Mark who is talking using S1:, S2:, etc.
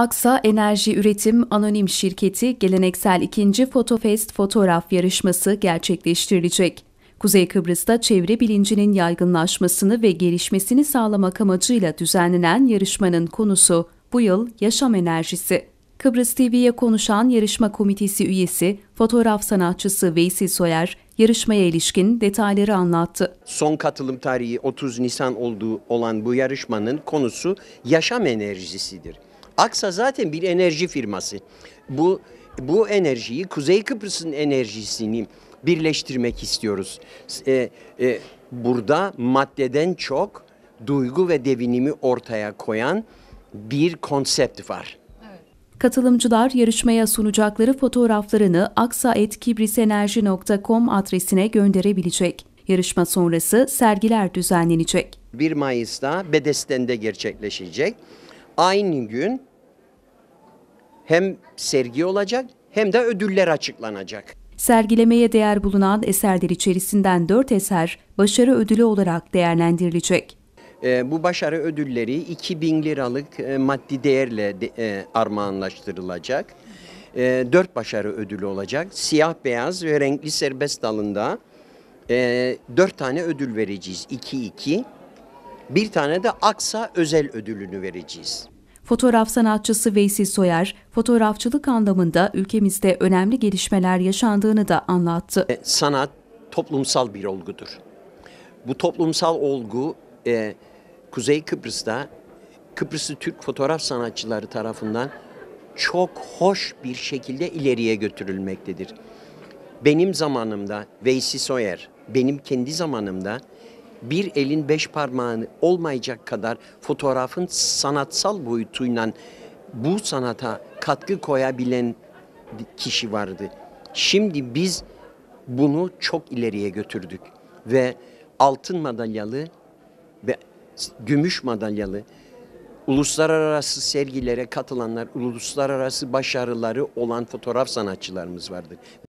S1: Aksa Enerji Üretim Anonim Şirketi geleneksel ikinci Fotofest fotoğraf yarışması gerçekleştirilecek. Kuzey Kıbrıs'ta çevre bilincinin yaygınlaşmasını ve gelişmesini sağlamak amacıyla düzenlenen yarışmanın konusu bu yıl yaşam enerjisi. Kıbrıs TV'ye konuşan yarışma komitesi üyesi, fotoğraf sanatçısı Veysel Soyer, yarışmaya ilişkin detayları anlattı. Son
S2: katılım tarihi 30 Nisan olduğu olan bu yarışmanın konusu yaşam enerjisidir. Aksa zaten bir enerji firması. Bu bu enerjiyi Kuzey Kıbrıs'ın enerjisini birleştirmek istiyoruz. E, e, burada maddeden çok duygu ve devinimi ortaya koyan bir konsept var.
S1: Katılımcılar yarışmaya sunacakları fotoğraflarını aksa.kibrisenerji.com adresine gönderebilecek. Yarışma sonrası sergiler düzenlenecek.
S2: 1 Mayıs'ta Bedesten'de gerçekleşecek. Aynı gün hem sergi olacak hem de ödüller açıklanacak.
S1: Sergilemeye değer bulunan eserler içerisinden 4 eser başarı ödülü olarak değerlendirilecek.
S2: E, bu başarı ödülleri 2000 liralık e, maddi değerle de, e, armağanlaştırılacak. E, ee, 4 başarı ödülü olacak. Siyah, beyaz ve renkli serbest dalında e, 4 tane ödül vereceğiz. 2-2. Bir tane de Aksa özel ödülünü vereceğiz.
S1: Fotoğraf sanatçısı Veysel Soyer, fotoğrafçılık anlamında ülkemizde önemli gelişmeler yaşandığını da anlattı. E,
S2: sanat toplumsal bir olgudur. Bu toplumsal olgu e, Kuzey Kıbrıs'ta Kıbrıslı Türk fotoğraf sanatçıları tarafından çok hoş bir şekilde ileriye götürülmektedir. Benim zamanımda Veysi Soyer, benim kendi zamanımda bir elin beş parmağını olmayacak kadar fotoğrafın sanatsal boyutuyla bu sanata katkı koyabilen kişi vardı. Şimdi biz bunu çok ileriye götürdük ve altın madalyalı ve gümüş madalyalı uluslararası sergilere katılanlar, uluslararası başarıları olan fotoğraf sanatçılarımız vardı.